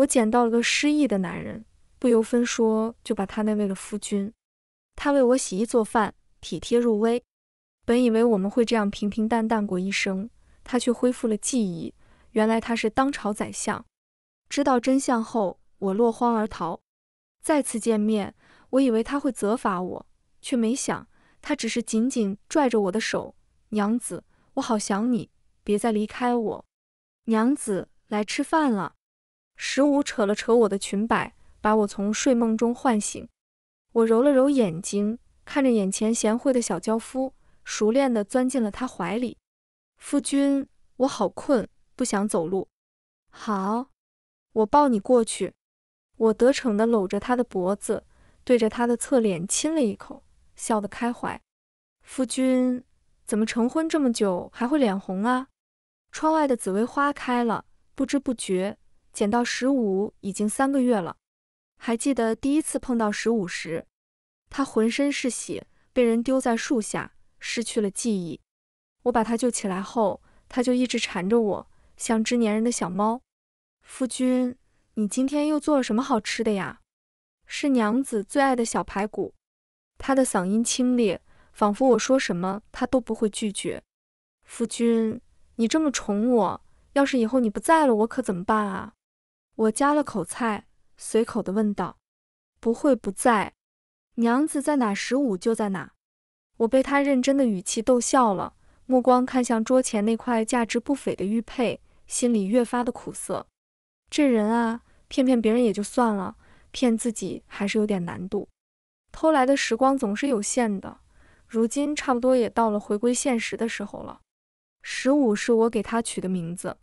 我捡到了个失忆的男人，不由分说就把他那位了夫君，他为我洗衣做饭，体贴入微。本以为我们会这样平平淡淡过一生，他却恢复了记忆。原来他是当朝宰相。知道真相后，我落荒而逃。再次见面，我以为他会责罚我，却没想他只是紧紧拽着我的手。娘子，我好想你，别再离开我。娘子，来吃饭了。十五扯了扯我的裙摆，把我从睡梦中唤醒。我揉了揉眼睛，看着眼前贤惠的小娇夫，熟练地钻进了他怀里。夫君，我好困，不想走路。好，我抱你过去。我得逞地搂着他的脖子，对着他的侧脸亲了一口，笑得开怀。夫君，怎么成婚这么久还会脸红啊？窗外的紫薇花开了，不知不觉。捡到十五已经三个月了，还记得第一次碰到十五时，他浑身是血，被人丢在树下，失去了记忆。我把他救起来后，他就一直缠着我，像只粘人的小猫。夫君，你今天又做了什么好吃的呀？是娘子最爱的小排骨。他的嗓音清冽，仿佛我说什么他都不会拒绝。夫君，你这么宠我，要是以后你不在了，我可怎么办啊？我夹了口菜，随口的问道：“不会不在，娘子在哪，十五就在哪。”我被他认真的语气逗笑了，目光看向桌前那块价值不菲的玉佩，心里越发的苦涩。这人啊，骗骗别人也就算了，骗自己还是有点难度。偷来的时光总是有限的，如今差不多也到了回归现实的时候了。十五是我给他取的名字，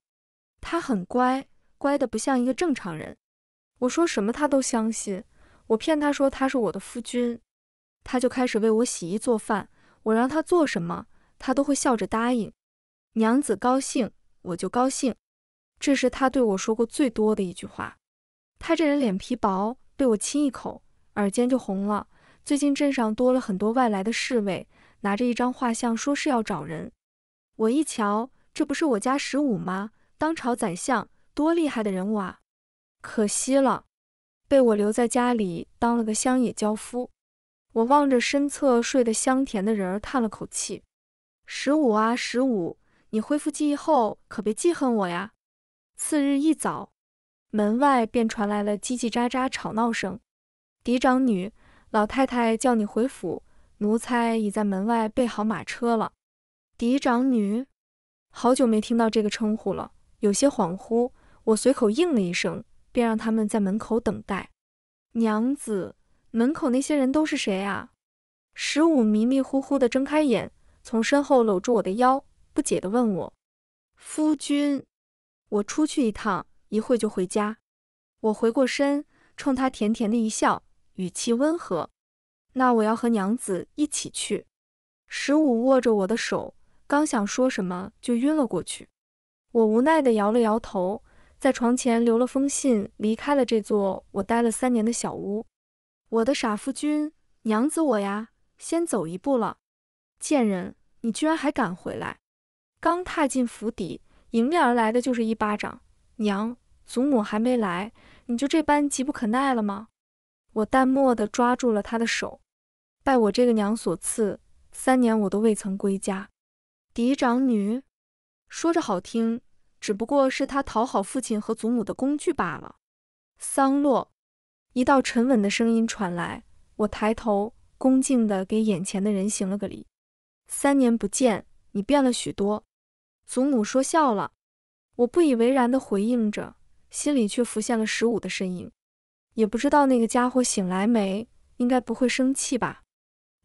他很乖。乖的不像一个正常人，我说什么他都相信。我骗他说他是我的夫君，他就开始为我洗衣做饭。我让他做什么，他都会笑着答应。娘子高兴，我就高兴。这是他对我说过最多的一句话。他这人脸皮薄，被我亲一口，耳尖就红了。最近镇上多了很多外来的侍卫，拿着一张画像说是要找人。我一瞧，这不是我家十五吗？当朝宰相。多厉害的人物啊！可惜了，被我留在家里当了个乡野樵夫。我望着身侧睡得香甜的人儿，叹了口气。十五啊，十五，你恢复记忆后可别记恨我呀。次日一早，门外便传来了叽叽喳喳吵闹声。嫡长女，老太太叫你回府，奴才已在门外备好马车了。嫡长女，好久没听到这个称呼了，有些恍惚。我随口应了一声，便让他们在门口等待。娘子，门口那些人都是谁啊？十五迷迷糊糊的睁开眼，从身后搂住我的腰，不解的问我：“夫君，我出去一趟，一会就回家。”我回过身，冲他甜甜的一笑，语气温和：“那我要和娘子一起去。”十五握着我的手，刚想说什么，就晕了过去。我无奈的摇了摇头。在床前留了封信，离开了这座我待了三年的小屋。我的傻夫君，娘子，我呀，先走一步了。贱人，你居然还敢回来！刚踏进府邸，迎面而来的就是一巴掌。娘，祖母还没来，你就这般急不可耐了吗？我淡漠的抓住了他的手，拜我这个娘所赐，三年我都未曾归家。嫡长女，说着好听。只不过是他讨好父亲和祖母的工具罢了。桑洛，一道沉稳的声音传来。我抬头，恭敬的给眼前的人行了个礼。三年不见，你变了许多。祖母说笑了。我不以为然的回应着，心里却浮现了十五的身影。也不知道那个家伙醒来没，应该不会生气吧？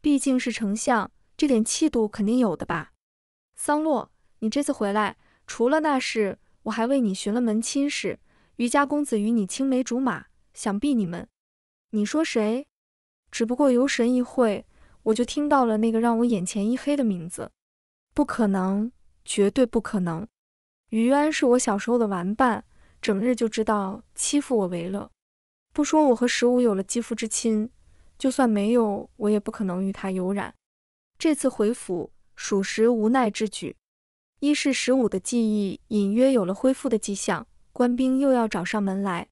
毕竟是丞相，这点气度肯定有的吧。桑洛，你这次回来。除了那事，我还为你寻了门亲事。余家公子与你青梅竹马，想必你们……你说谁？只不过游神一会，我就听到了那个让我眼前一黑的名字。不可能，绝对不可能！余渊是我小时候的玩伴，整日就知道欺负我为乐。不说我和十五有了肌肤之亲，就算没有，我也不可能与他有染。这次回府，属实无奈之举。一是十五的记忆隐约有了恢复的迹象，官兵又要找上门来。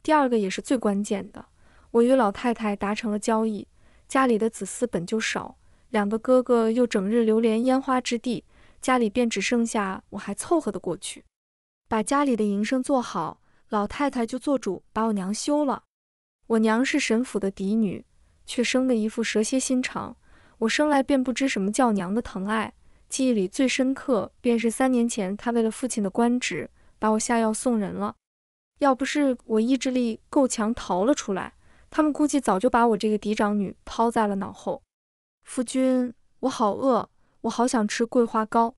第二个也是最关键的，我与老太太达成了交易。家里的子嗣本就少，两个哥哥又整日流连烟花之地，家里便只剩下我，还凑合的过去，把家里的营生做好，老太太就做主把我娘休了。我娘是沈府的嫡女，却生的一副蛇蝎心肠。我生来便不知什么叫娘的疼爱。记忆里最深刻，便是三年前他为了父亲的官职，把我下药送人了。要不是我意志力够强逃了出来，他们估计早就把我这个嫡长女抛在了脑后。夫君，我好饿，我好想吃桂花糕。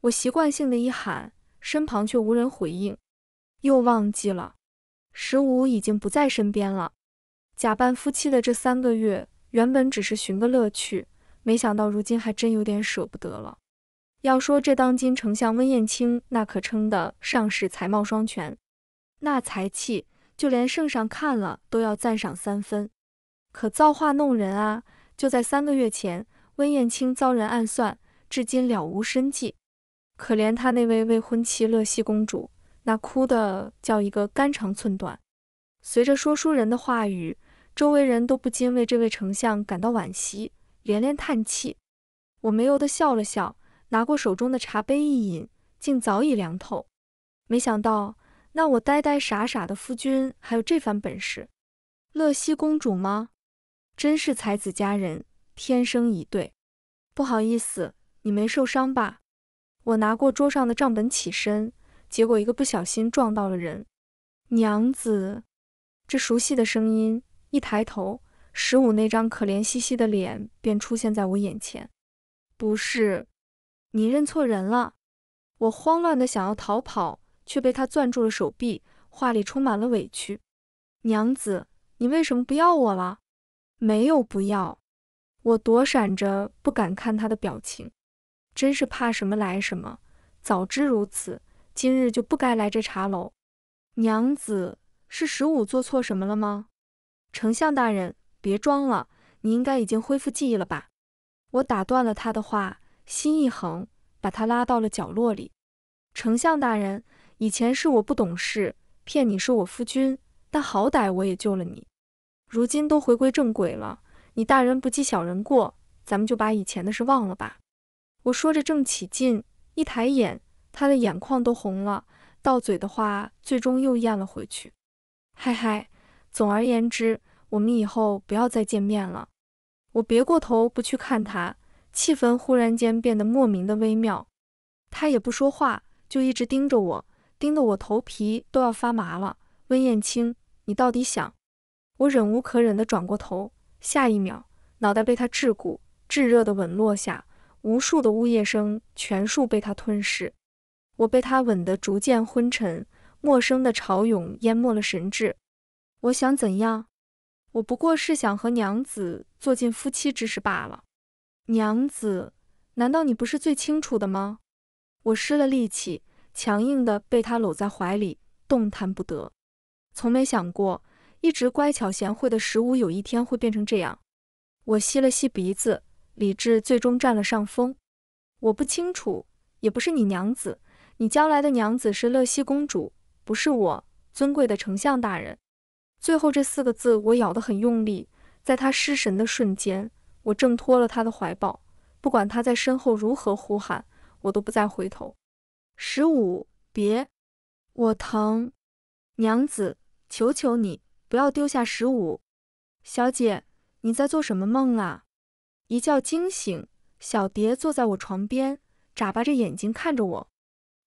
我习惯性的一喊，身旁却无人回应，又忘记了，十五已经不在身边了。假扮夫妻的这三个月，原本只是寻个乐趣，没想到如今还真有点舍不得了。要说这当今丞相温彦卿，那可称得上是才貌双全，那才气就连圣上看了都要赞赏三分。可造化弄人啊！就在三个月前，温彦卿遭人暗算，至今了无生计。可怜他那位未婚妻乐熙公主，那哭的叫一个肝肠寸断。随着说书人的话语，周围人都不禁为这位丞相感到惋惜，连连叹气。我没由得笑了笑。拿过手中的茶杯一饮，竟早已凉透。没想到，那我呆呆傻傻的夫君还有这番本事。乐西公主吗？真是才子佳人，天生一对。不好意思，你没受伤吧？我拿过桌上的账本起身，结果一个不小心撞到了人。娘子，这熟悉的声音。一抬头，十五那张可怜兮兮的脸便出现在我眼前。不是。你认错人了，我慌乱的想要逃跑，却被他攥住了手臂，话里充满了委屈。娘子，你为什么不要我了？没有不要，我躲闪着，不敢看他的表情，真是怕什么来什么。早知如此，今日就不该来这茶楼。娘子，是十五做错什么了吗？丞相大人，别装了，你应该已经恢复记忆了吧？我打断了他的话。心一横，把他拉到了角落里。丞相大人，以前是我不懂事，骗你是我夫君，但好歹我也救了你。如今都回归正轨了，你大人不计小人过，咱们就把以前的事忘了吧。我说着正起劲，一抬眼，他的眼眶都红了，到嘴的话最终又咽了回去。嗨嗨，总而言之，我们以后不要再见面了。我别过头，不去看他。气氛忽然间变得莫名的微妙，他也不说话，就一直盯着我，盯得我头皮都要发麻了。温彦青，你到底想……我忍无可忍地转过头，下一秒脑袋被他桎梏，炙热的吻落下，无数的呜咽声全数被他吞噬。我被他吻得逐渐昏沉，陌生的潮涌淹没了神智。我想怎样？我不过是想和娘子做尽夫妻之事罢了。娘子，难道你不是最清楚的吗？我失了力气，强硬的被他搂在怀里，动弹不得。从没想过，一直乖巧贤惠的十五有一天会变成这样。我吸了吸鼻子，理智最终占了上风。我不清楚，也不是你娘子，你将来的娘子是乐西公主，不是我。尊贵的丞相大人，最后这四个字我咬得很用力，在他失神的瞬间。我挣脱了他的怀抱，不管他在身后如何呼喊，我都不再回头。十五，别，我疼，娘子，求求你，不要丢下十五。小姐，你在做什么梦啊？一觉惊醒，小蝶坐在我床边，眨巴着眼睛看着我。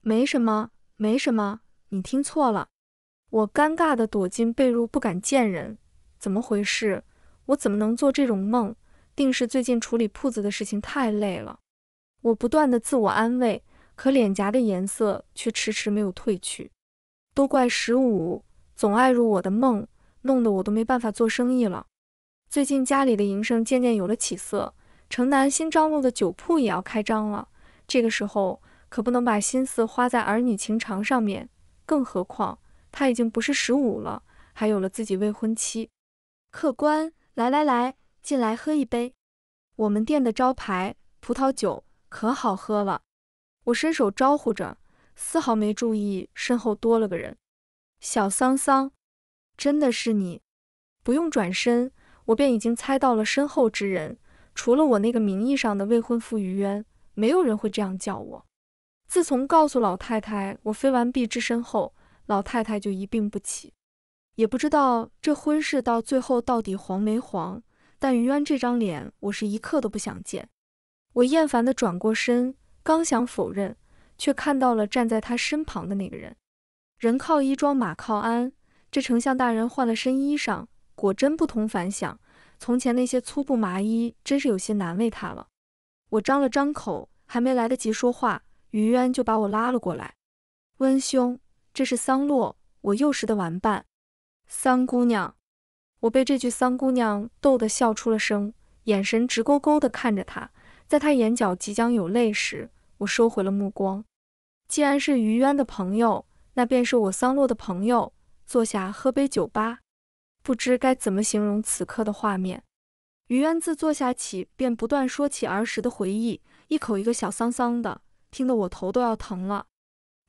没什么，没什么，你听错了。我尴尬地躲进被褥，不敢见人。怎么回事？我怎么能做这种梦？定是最近处理铺子的事情太累了，我不断的自我安慰，可脸颊的颜色却迟迟没有褪去。都怪十五，总爱入我的梦，弄得我都没办法做生意了。最近家里的营生渐渐有了起色，城南新张路的酒铺也要开张了。这个时候可不能把心思花在儿女情长上面，更何况他已经不是十五了，还有了自己未婚妻。客官，来来来。进来喝一杯，我们店的招牌葡萄酒可好喝了。我伸手招呼着，丝毫没注意身后多了个人。小桑桑，真的是你！不用转身，我便已经猜到了身后之人。除了我那个名义上的未婚夫于渊，没有人会这样叫我。自从告诉老太太我飞完毕之身后，老太太就一病不起，也不知道这婚事到最后到底黄没黄。但余渊这张脸，我是一刻都不想见。我厌烦地转过身，刚想否认，却看到了站在他身旁的那个人。人靠衣装，马靠鞍，这丞相大人换了身衣裳，果真不同凡响。从前那些粗布麻衣，真是有些难为他了。我张了张口，还没来得及说话，余渊就把我拉了过来。温兄，这是桑洛，我幼时的玩伴。桑姑娘。我被这句“三姑娘”逗得笑出了声，眼神直勾勾地看着她，在她眼角即将有泪时，我收回了目光。既然是于渊的朋友，那便是我桑洛的朋友。坐下喝杯酒吧。不知该怎么形容此刻的画面。于渊自坐下起便不断说起儿时的回忆，一口一个小桑桑的，听得我头都要疼了。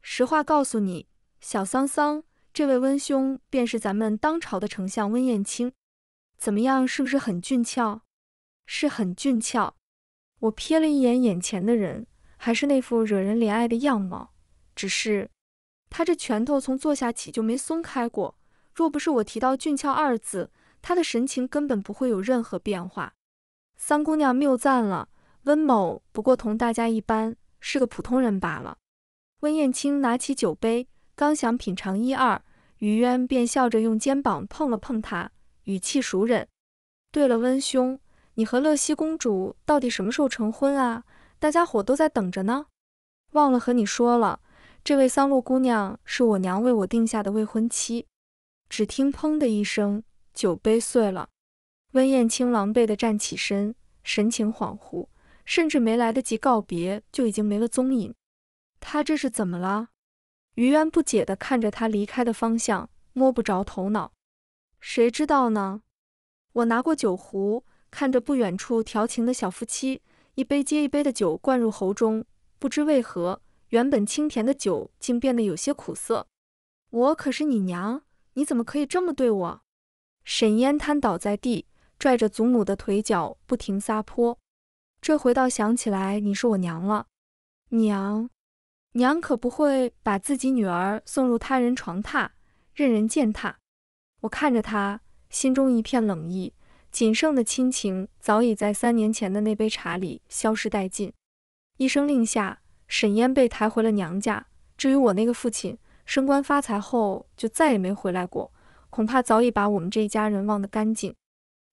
实话告诉你，小桑桑。这位温兄便是咱们当朝的丞相温彦卿，怎么样，是不是很俊俏？是很俊俏。我瞥了一眼眼前的人，还是那副惹人怜爱的样貌。只是他这拳头从坐下起就没松开过，若不是我提到“俊俏”二字，他的神情根本不会有任何变化。三姑娘谬赞了，温某不过同大家一般，是个普通人罢了。温彦卿拿起酒杯。刚想品尝一二，于渊便笑着用肩膀碰了碰他，语气熟稔。对了，温兄，你和乐西公主到底什么时候成婚啊？大家伙都在等着呢。忘了和你说了，这位桑洛姑娘是我娘为我定下的未婚妻。只听砰的一声，酒杯碎了。温燕青狼狈地站起身，神情恍惚，甚至没来得及告别，就已经没了踪影。他这是怎么了？余渊不解地看着他离开的方向，摸不着头脑。谁知道呢？我拿过酒壶，看着不远处调情的小夫妻，一杯接一杯的酒灌入喉中。不知为何，原本清甜的酒竟变得有些苦涩。我可是你娘，你怎么可以这么对我？沈烟瘫倒在地，拽着祖母的腿脚，不停撒泼。这回倒想起来，你是我娘了，娘。娘可不会把自己女儿送入他人床榻，任人践踏。我看着他，心中一片冷意，仅剩的亲情早已在三年前的那杯茶里消失殆尽。一声令下，沈嫣被抬回了娘家。至于我那个父亲，升官发财后就再也没回来过，恐怕早已把我们这一家人忘得干净。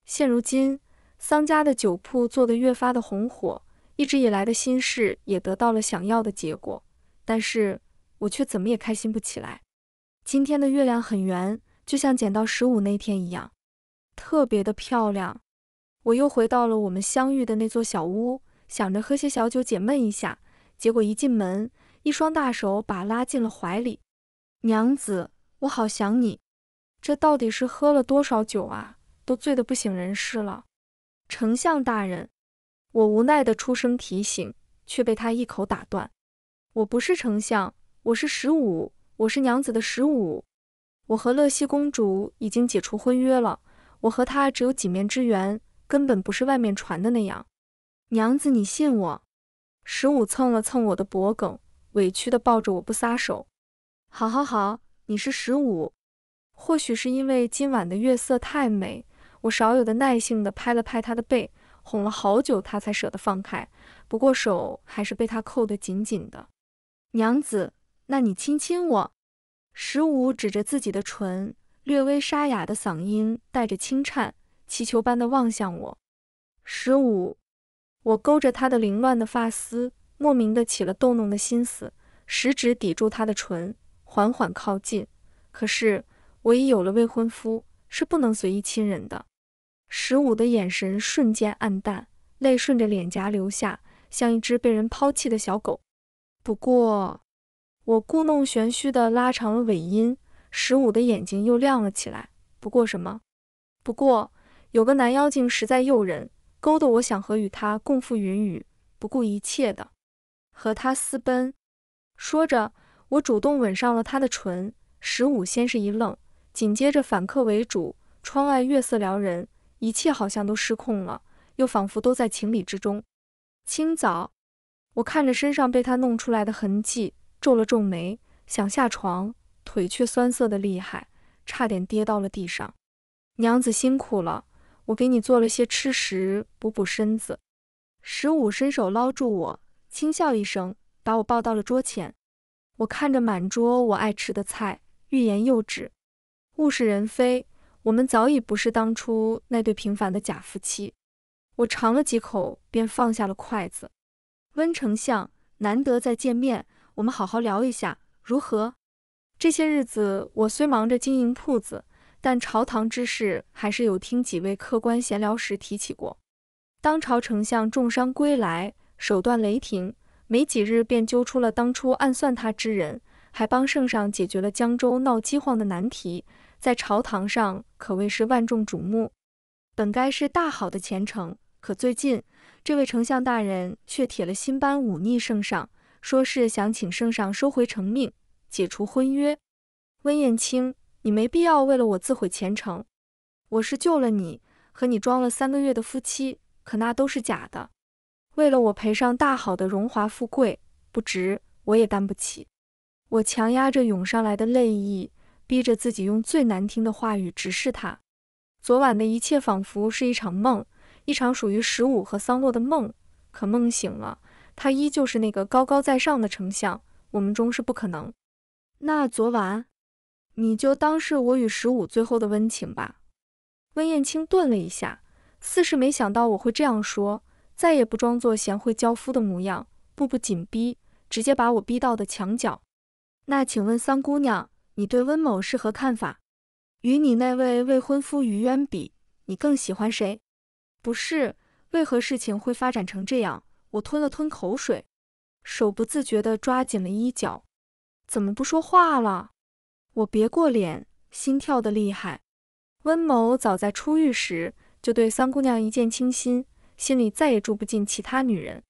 现如今，桑家的酒铺做得越发的红火，一直以来的心事也得到了想要的结果。但是我却怎么也开心不起来。今天的月亮很圆，就像捡到十五那天一样，特别的漂亮。我又回到了我们相遇的那座小屋，想着喝些小酒解闷一下。结果一进门，一双大手把拉进了怀里。娘子，我好想你。这到底是喝了多少酒啊？都醉得不省人事了。丞相大人，我无奈的出声提醒，却被他一口打断。我不是丞相，我是十五，我是娘子的十五。我和乐西公主已经解除婚约了，我和她只有几面之缘，根本不是外面传的那样。娘子，你信我？十五蹭了蹭我的脖梗，委屈的抱着我不撒手。好，好，好，你是十五。或许是因为今晚的月色太美，我少有的耐性地拍了拍他的背，哄了好久他才舍得放开，不过手还是被他扣得紧紧的。娘子，那你亲亲我。十五指着自己的唇，略微沙哑的嗓音带着轻颤，祈求般的望向我。十五，我勾着他的凌乱的发丝，莫名的起了逗弄的心思，食指抵住他的唇，缓缓靠近。可是我已有了未婚夫，是不能随意亲人的。十五的眼神瞬间暗淡，泪顺着脸颊流下，像一只被人抛弃的小狗。不过，我故弄玄虚的拉长了尾音，十五的眼睛又亮了起来。不过什么？不过有个男妖精实在诱人，勾得我想和与他共赴云雨，不顾一切的和他私奔。说着，我主动吻上了他的唇。十五先是一愣，紧接着反客为主。窗外月色撩人，一切好像都失控了，又仿佛都在情理之中。清早。我看着身上被他弄出来的痕迹，皱了皱眉，想下床，腿却酸涩的厉害，差点跌到了地上。娘子辛苦了，我给你做了些吃食，补补身子。十五伸手捞住我，轻笑一声，把我抱到了桌前。我看着满桌我爱吃的菜，欲言又止。物是人非，我们早已不是当初那对平凡的假夫妻。我尝了几口，便放下了筷子。温丞相，难得再见面，我们好好聊一下，如何？这些日子我虽忙着经营铺子，但朝堂之事还是有听几位客官闲聊时提起过。当朝丞相重伤归来，手段雷霆，没几日便揪出了当初暗算他之人，还帮圣上解决了江州闹饥荒的难题，在朝堂上可谓是万众瞩目。本该是大好的前程，可最近……这位丞相大人却铁了心般忤逆圣上，说是想请圣上收回成命，解除婚约。温燕青，你没必要为了我自毁前程。我是救了你，和你装了三个月的夫妻，可那都是假的。为了我赔上大好的荣华富贵，不值，我也担不起。我强压着涌上来的泪意，逼着自己用最难听的话语直视他。昨晚的一切仿佛是一场梦。一场属于十五和桑洛的梦，可梦醒了，他依旧是那个高高在上的丞相。我们终是不可能。那昨晚，你就当是我与十五最后的温情吧。温燕青顿了一下，似是没想到我会这样说，再也不装作贤惠娇夫的模样，步步紧逼，直接把我逼到的墙角。那请问三姑娘，你对温某是何看法？与你那位未婚夫于渊比，你更喜欢谁？不是，为何事情会发展成这样？我吞了吞口水，手不自觉地抓紧了衣角。怎么不说话了？我别过脸，心跳的厉害。温某早在初遇时就对三姑娘一见倾心，心里再也住不进其他女人。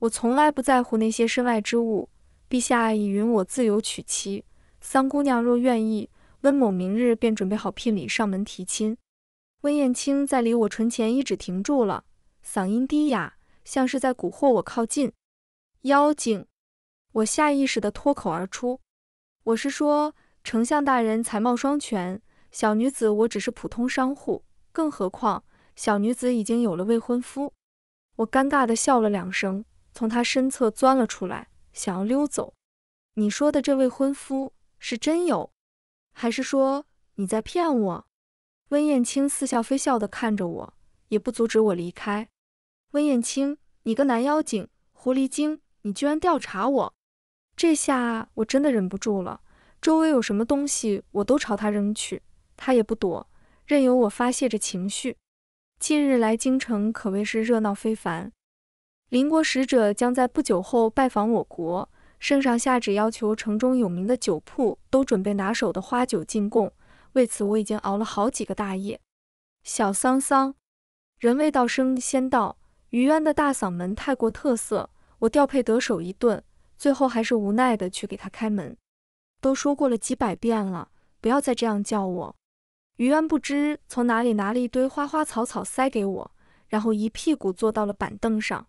我从来不在乎那些身外之物。陛下已允我自由娶妻，三姑娘若愿意，温某明日便准备好聘礼上门提亲。温燕青在离我唇前一指停住了，嗓音低哑，像是在蛊惑我靠近。妖精，我下意识的脱口而出：“我是说，丞相大人才貌双全，小女子我只是普通商户，更何况小女子已经有了未婚夫。”我尴尬的笑了两声，从他身侧钻了出来，想要溜走。你说的这未婚夫是真有，还是说你在骗我？温燕青似笑非笑地看着我，也不阻止我离开。温燕青，你个男妖精、狐狸精，你居然调查我！这下我真的忍不住了，周围有什么东西我都朝他扔去，他也不躲，任由我发泄着情绪。近日来京城可谓是热闹非凡，邻国使者将在不久后拜访我国，圣上下旨要求城中有名的酒铺都准备拿手的花酒进贡。为此我已经熬了好几个大夜。小桑桑，人未到声先到。于渊的大嗓门太过特色，我调配得手一顿，最后还是无奈的去给他开门。都说过了几百遍了，不要再这样叫我。于渊不知从哪里拿了一堆花花草草塞给我，然后一屁股坐到了板凳上。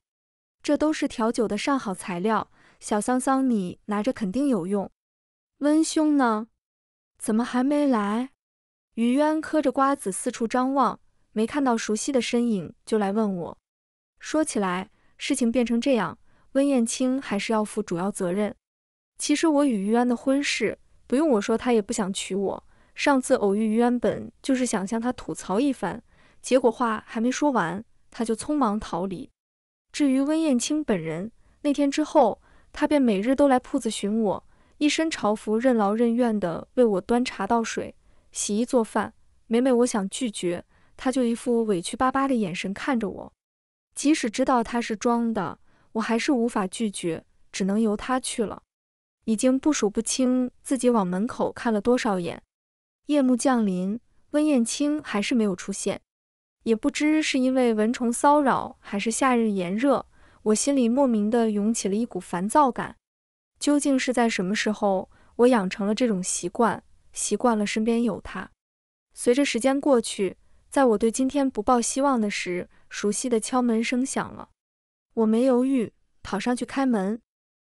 这都是调酒的上好材料，小桑桑你拿着肯定有用。温兄呢？怎么还没来？于渊磕着瓜子四处张望，没看到熟悉的身影，就来问我。说起来，事情变成这样，温燕青还是要负主要责任。其实我与于渊的婚事，不用我说，他也不想娶我。上次偶遇于渊，本就是想向他吐槽一番，结果话还没说完，他就匆忙逃离。至于温燕青本人，那天之后，他便每日都来铺子寻我，一身朝服，任劳任怨地为我端茶倒水。洗衣做饭，每每我想拒绝，他就一副委屈巴巴的眼神看着我。即使知道他是装的，我还是无法拒绝，只能由他去了。已经不数不清自己往门口看了多少眼。夜幕降临，温燕青还是没有出现。也不知是因为蚊虫骚扰，还是夏日炎热，我心里莫名的涌起了一股烦躁感。究竟是在什么时候，我养成了这种习惯？习惯了身边有他，随着时间过去，在我对今天不抱希望的时，熟悉的敲门声响了。我没犹豫，跑上去开门。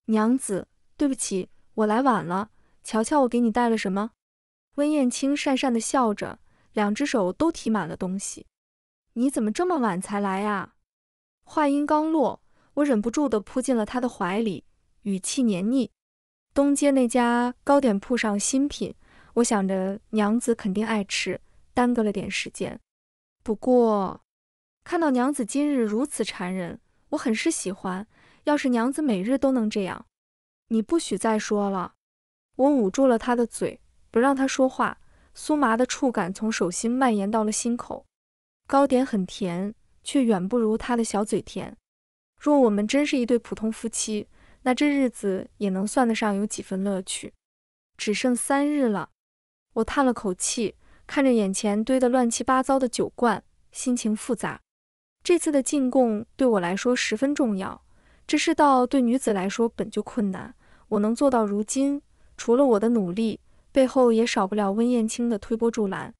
娘子，对不起，我来晚了。瞧瞧，我给你带了什么。温燕青讪讪地笑着，两只手都提满了东西。你怎么这么晚才来呀？话音刚落，我忍不住地扑进了他的怀里，语气黏腻。东街那家糕点铺上新品。我想着娘子肯定爱吃，耽搁了点时间。不过看到娘子今日如此缠人，我很是喜欢。要是娘子每日都能这样，你不许再说了。我捂住了她的嘴，不让她说话。酥麻的触感从手心蔓延到了心口。糕点很甜，却远不如她的小嘴甜。若我们真是一对普通夫妻，那这日子也能算得上有几分乐趣。只剩三日了。我叹了口气，看着眼前堆得乱七八糟的酒罐，心情复杂。这次的进贡对我来说十分重要。这世道对女子来说本就困难，我能做到如今，除了我的努力，背后也少不了温燕青的推波助澜。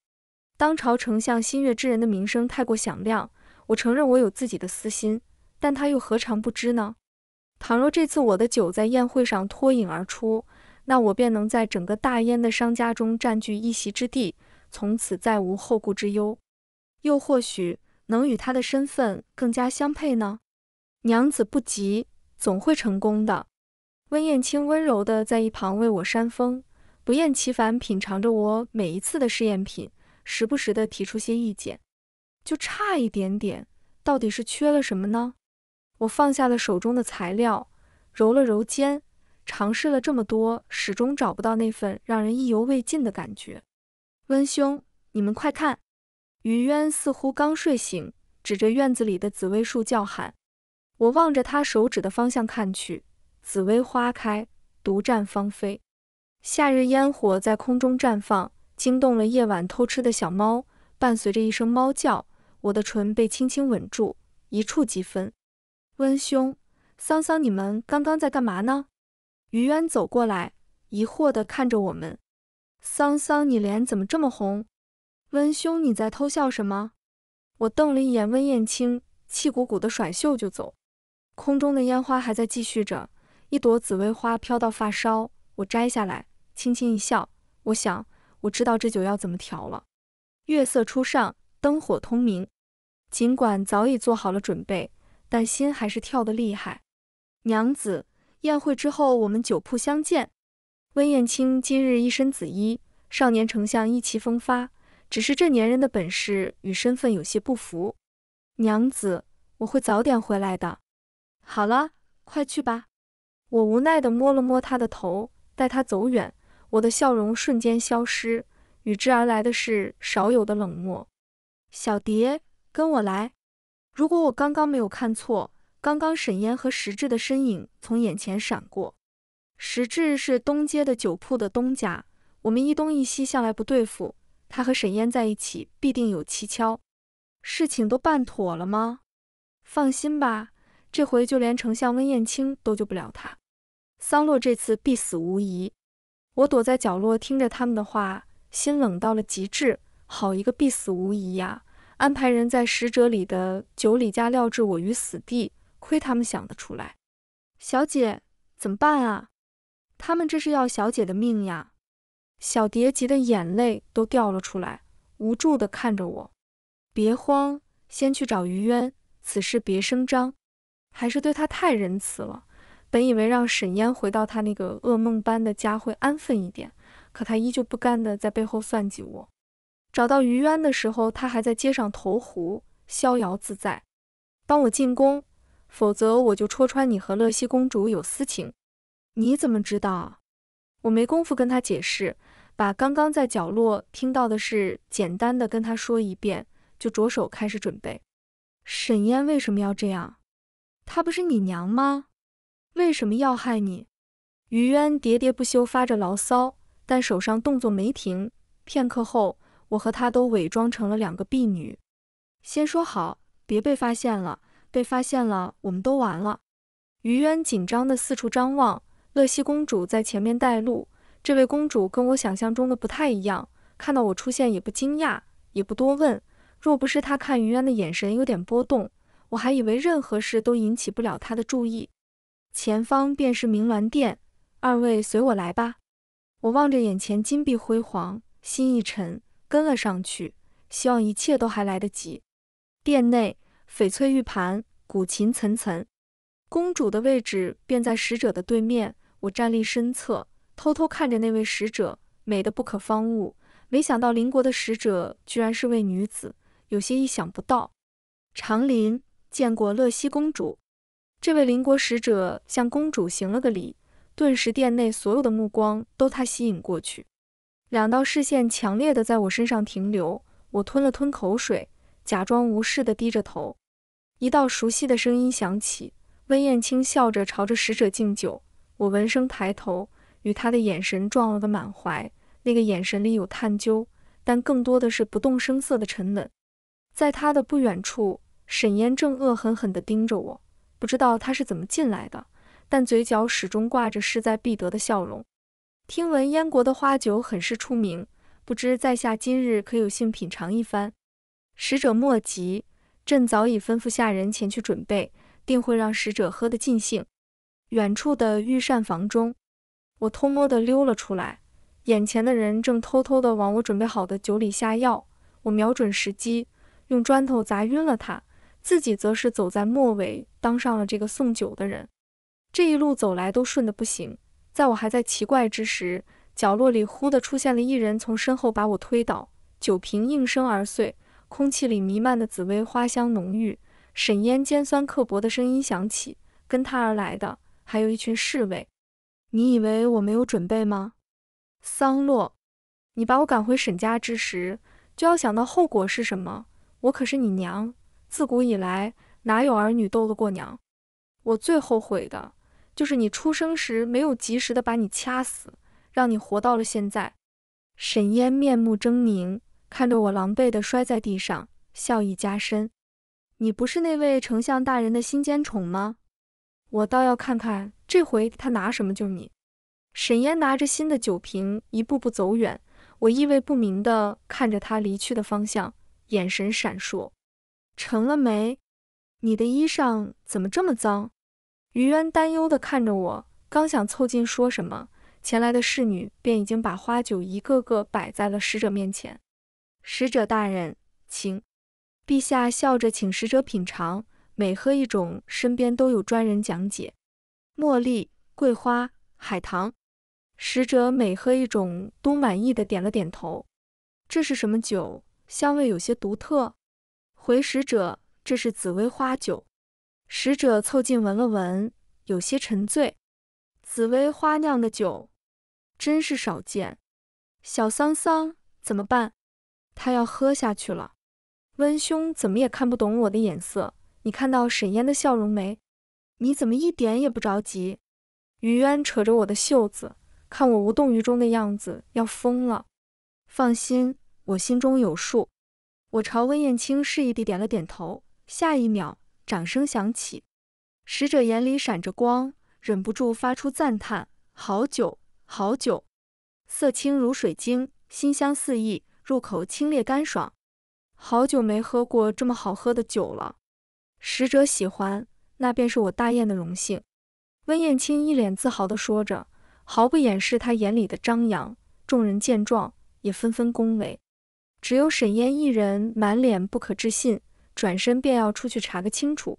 当朝丞相新月之人的名声太过响亮，我承认我有自己的私心，但他又何尝不知呢？倘若这次我的酒在宴会上脱颖而出，那我便能在整个大燕的商家中占据一席之地，从此再无后顾之忧。又或许能与他的身份更加相配呢？娘子不急，总会成功的。温燕青温柔地在一旁为我扇风，不厌其烦品尝着我每一次的试验品，时不时地提出些意见。就差一点点，到底是缺了什么呢？我放下了手中的材料，揉了揉肩。尝试了这么多，始终找不到那份让人意犹未尽的感觉。温兄，你们快看！云渊似乎刚睡醒，指着院子里的紫薇树叫喊。我望着他手指的方向看去，紫薇花开，独占芳菲。夏日烟火在空中绽放，惊动了夜晚偷吃的小猫。伴随着一声猫叫，我的唇被轻轻吻住，一触即分。温兄，桑桑，你们刚刚在干嘛呢？余渊走过来，疑惑地看着我们。桑桑，你脸怎么这么红？温兄，你在偷笑什么？我瞪了一眼温燕青，气鼓鼓地甩袖就走。空中的烟花还在继续着，一朵紫薇花飘到发梢，我摘下来，轻轻一笑。我想，我知道这酒要怎么调了。月色初上，灯火通明。尽管早已做好了准备，但心还是跳得厉害。娘子。宴会之后，我们酒铺相见。温燕青今日一身紫衣，少年丞相意气风发，只是这年人的本事与身份有些不符。娘子，我会早点回来的。好了，快去吧。我无奈地摸了摸他的头，带他走远。我的笑容瞬间消失，与之而来的是少有的冷漠。小蝶，跟我来。如果我刚刚没有看错。刚刚沈烟和石质的身影从眼前闪过，石质是东街的酒铺的东家，我们一东一西，向来不对付。他和沈烟在一起，必定有蹊跷。事情都办妥了吗？放心吧，这回就连丞相温彦卿都救不了他，桑洛这次必死无疑。我躲在角落听着他们的话，心冷到了极致。好一个必死无疑呀！安排人在使者里的酒里加料，置我于死地。亏他们想得出来，小姐怎么办啊？他们这是要小姐的命呀！小蝶急得眼泪都掉了出来，无助地看着我。别慌，先去找余渊，此事别声张。还是对他太仁慈了。本以为让沈烟回到他那个噩梦般的家会安分一点，可他依旧不甘地在背后算计我。找到余渊的时候，他还在街上投壶，逍遥自在。帮我进宫。否则我就戳穿你和乐西公主有私情。你怎么知道？我没工夫跟他解释，把刚刚在角落听到的事简单的跟他说一遍，就着手开始准备。沈烟为什么要这样？她不是你娘吗？为什么要害你？余渊喋喋不休发着牢骚，但手上动作没停。片刻后，我和他都伪装成了两个婢女。先说好，别被发现了。被发现了，我们都完了。于渊紧张地四处张望，乐西公主在前面带路。这位公主跟我想象中的不太一样，看到我出现也不惊讶，也不多问。若不是她看于渊的眼神有点波动，我还以为任何事都引起不了她的注意。前方便是明鸾殿，二位随我来吧。我望着眼前金碧辉煌，心一沉，跟了上去。希望一切都还来得及。殿内。翡翠玉盘，古琴层层，公主的位置便在使者的对面。我站立身侧，偷偷看着那位使者，美得不可方物。没想到邻国的使者居然是位女子，有些意想不到。长林见过乐西公主，这位邻国使者向公主行了个礼，顿时殿内所有的目光都她吸引过去，两道视线强烈的在我身上停留。我吞了吞口水。假装无视地低着头，一道熟悉的声音响起。温燕青笑着朝着使者敬酒。我闻声抬头，与他的眼神撞了个满怀。那个眼神里有探究，但更多的是不动声色的沉稳。在他的不远处，沈烟正恶狠狠地盯着我，不知道他是怎么进来的，但嘴角始终挂着势在必得的笑容。听闻燕国的花酒很是出名，不知在下今日可有幸品尝一番？使者莫急，朕早已吩咐下人前去准备，定会让使者喝得尽兴。远处的御膳房中，我偷摸的溜了出来，眼前的人正偷偷的往我准备好的酒里下药。我瞄准时机，用砖头砸晕了他，自己则是走在末尾，当上了这个送酒的人。这一路走来都顺的不行，在我还在奇怪之时，角落里忽的出现了一人，从身后把我推倒，酒瓶应声而碎。空气里弥漫的紫薇花香浓郁，沈嫣尖酸刻薄的声音响起，跟她而来的还有一群侍卫。你以为我没有准备吗，桑洛？你把我赶回沈家之时，就要想到后果是什么。我可是你娘，自古以来哪有儿女斗得过娘？我最后悔的就是你出生时没有及时的把你掐死，让你活到了现在。沈嫣面目狰狞。看着我狼狈的摔在地上，笑意加深。你不是那位丞相大人的心尖宠吗？我倒要看看这回他拿什么救你。沈烟拿着新的酒瓶，一步步走远。我意味不明的看着他离去的方向，眼神闪烁。成了没？你的衣裳怎么这么脏？于渊担忧的看着我，刚想凑近说什么，前来的侍女便已经把花酒一个个摆在了使者面前。使者大人，请。陛下笑着请使者品尝，每喝一种，身边都有专人讲解。茉莉、桂花、海棠。使者每喝一种，都满意的点了点头。这是什么酒？香味有些独特。回使者，这是紫薇花酒。使者凑近闻了闻，有些沉醉。紫薇花酿的酒，真是少见。小桑桑怎么办？他要喝下去了，温兄怎么也看不懂我的眼色？你看到沈嫣的笑容没？你怎么一点也不着急？于渊扯着我的袖子，看我无动于衷的样子要疯了。放心，我心中有数。我朝温燕青示意地点了点头。下一秒，掌声响起，使者眼里闪着光，忍不住发出赞叹：好酒，好酒，色清如水晶，馨香四溢。入口清冽干爽，好久没喝过这么好喝的酒了。使者喜欢，那便是我大宴的荣幸。”温燕青一脸自豪地说着，毫不掩饰他眼里的张扬。众人见状，也纷纷恭维。只有沈燕一人满脸不可置信，转身便要出去查个清楚。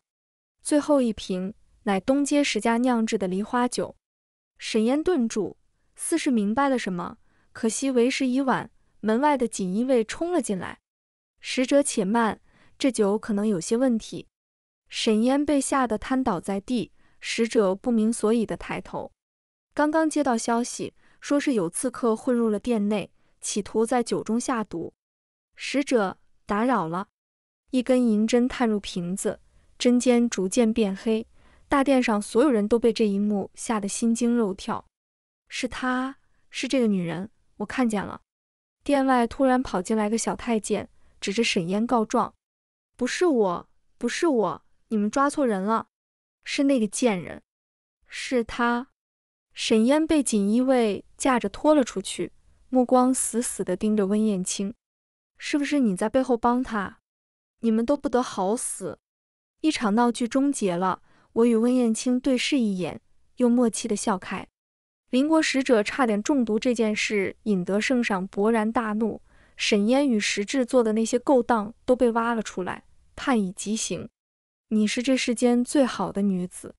最后一瓶乃东街十家酿制的梨花酒，沈燕顿住，似是明白了什么，可惜为时已晚。门外的锦衣卫冲了进来。使者且慢，这酒可能有些问题。沈烟被吓得瘫倒在地。使者不明所以的抬头。刚刚接到消息，说是有刺客混入了殿内，企图在酒中下毒。使者打扰了。一根银针探入瓶子，针尖逐渐变黑。大殿上所有人都被这一幕吓得心惊肉跳。是她，是这个女人，我看见了。殿外突然跑进来个小太监，指着沈烟告状：“不是我，不是我，你们抓错人了，是那个贱人，是他。”沈烟被锦衣卫架着拖了出去，目光死死地盯着温燕青：“是不是你在背后帮他？你们都不得好死！”一场闹剧终结了，我与温燕青对视一眼，又默契地笑开。邻国使者差点中毒这件事，引得圣上勃然大怒。沈嫣与石质做的那些勾当都被挖了出来，判以极刑。你是这世间最好的女子，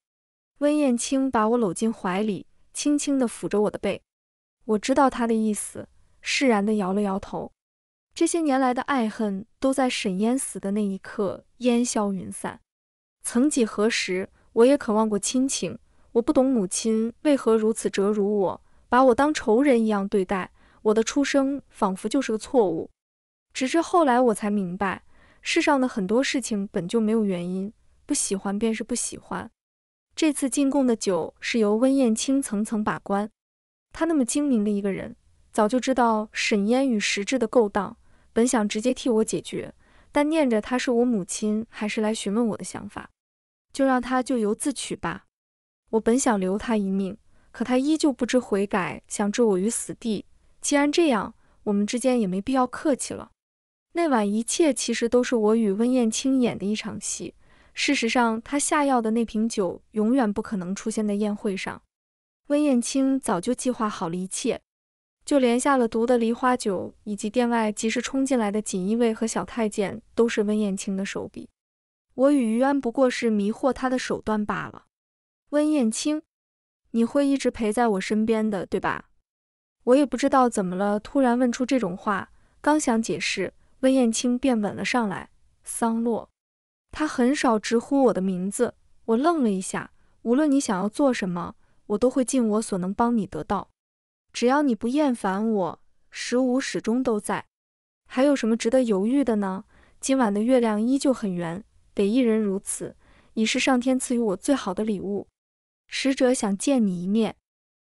温燕青把我搂进怀里，轻轻的抚着我的背。我知道他的意思，释然的摇了摇头。这些年来的爱恨，都在沈嫣死的那一刻烟消云散。曾几何时，我也渴望过亲情。我不懂母亲为何如此折辱我，把我当仇人一样对待。我的出生仿佛就是个错误。直至后来我才明白，世上的很多事情本就没有原因，不喜欢便是不喜欢。这次进贡的酒是由温燕青层层把关，他那么精明的一个人，早就知道沈烟与石质的勾当，本想直接替我解决，但念着他是我母亲，还是来询问我的想法，就让他咎由自取吧。我本想留他一命，可他依旧不知悔改，想置我于死地。既然这样，我们之间也没必要客气了。那晚一切其实都是我与温燕青演的一场戏。事实上，他下药的那瓶酒永远不可能出现在宴会上。温燕青早就计划好了一切，就连下了毒的梨花酒，以及殿外及时冲进来的锦衣卫和小太监，都是温燕青的手笔。我与余渊不过是迷惑他的手段罢了。温燕青，你会一直陪在我身边的，对吧？我也不知道怎么了，突然问出这种话。刚想解释，温燕青便吻了上来。桑洛，他很少直呼我的名字。我愣了一下。无论你想要做什么，我都会尽我所能帮你得到。只要你不厌烦我，十五始终都在。还有什么值得犹豫的呢？今晚的月亮依旧很圆，北一人如此，已是上天赐予我最好的礼物。使者想见你一面，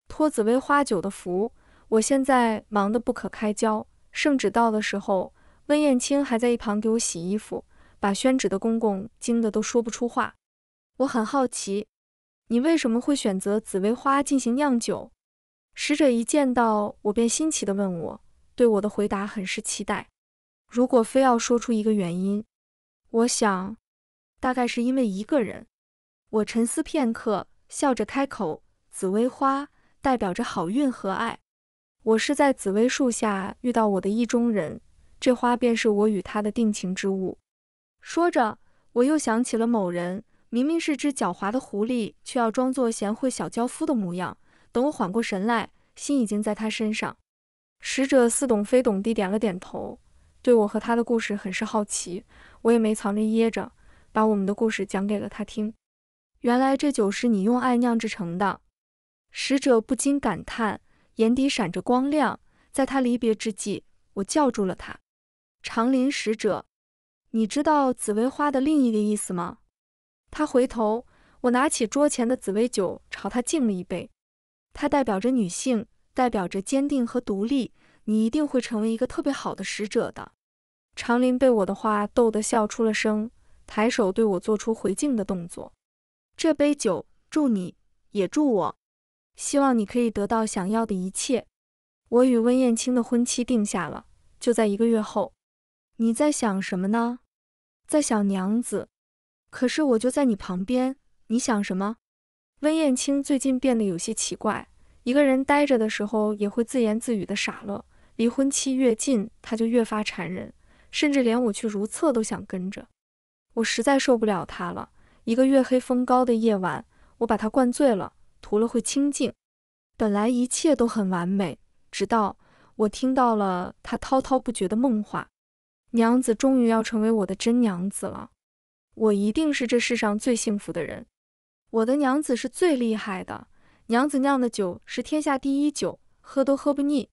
托紫薇花酒的福，我现在忙得不可开交。圣旨到的时候，温燕青还在一旁给我洗衣服，把宣旨的公公惊得都说不出话。我很好奇，你为什么会选择紫薇花进行酿酒？使者一见到我便新奇地问我，对我的回答很是期待。如果非要说出一个原因，我想，大概是因为一个人。我沉思片刻。笑着开口：“紫薇花代表着好运和爱，我是在紫薇树下遇到我的意中人，这花便是我与他的定情之物。”说着，我又想起了某人，明明是只狡猾的狐狸，却要装作贤惠小娇夫的模样。等我缓过神来，心已经在他身上。使者似懂非懂地点了点头，对我和他的故事很是好奇。我也没藏着掖着，把我们的故事讲给了他听。原来这酒是你用爱酿制成的，使者不禁感叹，眼底闪着光亮。在他离别之际，我叫住了他：“长林使者，你知道紫薇花的另一个意思吗？”他回头，我拿起桌前的紫薇酒，朝他敬了一杯。它代表着女性，代表着坚定和独立。你一定会成为一个特别好的使者的。长林被我的话逗得笑出了声，抬手对我做出回敬的动作。这杯酒，祝你也祝我。希望你可以得到想要的一切。我与温燕青的婚期定下了，就在一个月后。你在想什么呢？在想娘子。可是我就在你旁边，你想什么？温燕青最近变得有些奇怪，一个人呆着的时候也会自言自语的傻乐。离婚期越近，他就越发缠人，甚至连我去如厕都想跟着。我实在受不了他了。一个月黑风高的夜晚，我把他灌醉了，涂了会清净。本来一切都很完美，直到我听到了他滔滔不绝的梦话：“娘子终于要成为我的真娘子了，我一定是这世上最幸福的人。我的娘子是最厉害的，娘子酿的酒是天下第一酒，喝都喝不腻。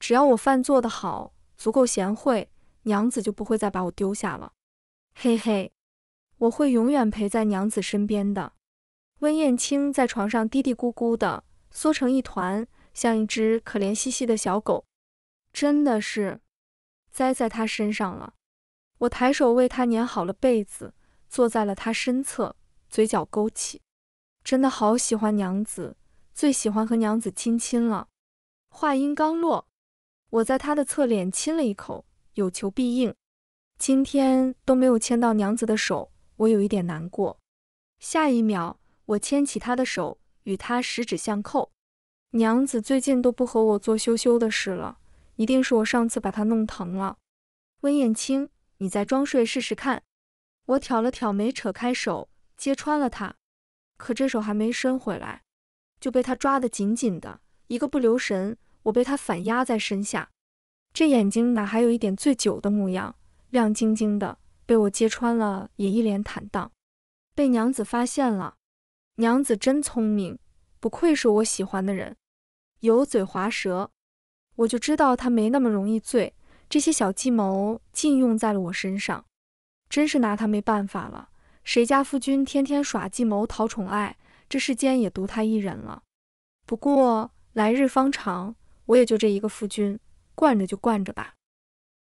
只要我饭做得好，足够贤惠，娘子就不会再把我丢下了。”嘿嘿。我会永远陪在娘子身边的。温燕青在床上嘀嘀咕咕的，缩成一团，像一只可怜兮兮的小狗。真的是栽在他身上了。我抬手为他粘好了被子，坐在了他身侧，嘴角勾起，真的好喜欢娘子，最喜欢和娘子亲亲了。话音刚落，我在他的侧脸亲了一口，有求必应。今天都没有牵到娘子的手。我有一点难过，下一秒，我牵起他的手，与他十指相扣。娘子最近都不和我做羞羞的事了，一定是我上次把他弄疼了。温燕青，你再装睡试试看。我挑了挑眉，扯开手，揭穿了他。可这手还没伸回来，就被他抓得紧紧的，一个不留神，我被他反压在身下。这眼睛哪还有一点醉酒的模样，亮晶晶的。被我揭穿了，也一脸坦荡。被娘子发现了，娘子真聪明，不愧是我喜欢的人。油嘴滑舌，我就知道他没那么容易醉。这些小计谋尽用在了我身上，真是拿他没办法了。谁家夫君天天耍计谋讨宠爱，这世间也独他一人了。不过来日方长，我也就这一个夫君，惯着就惯着吧。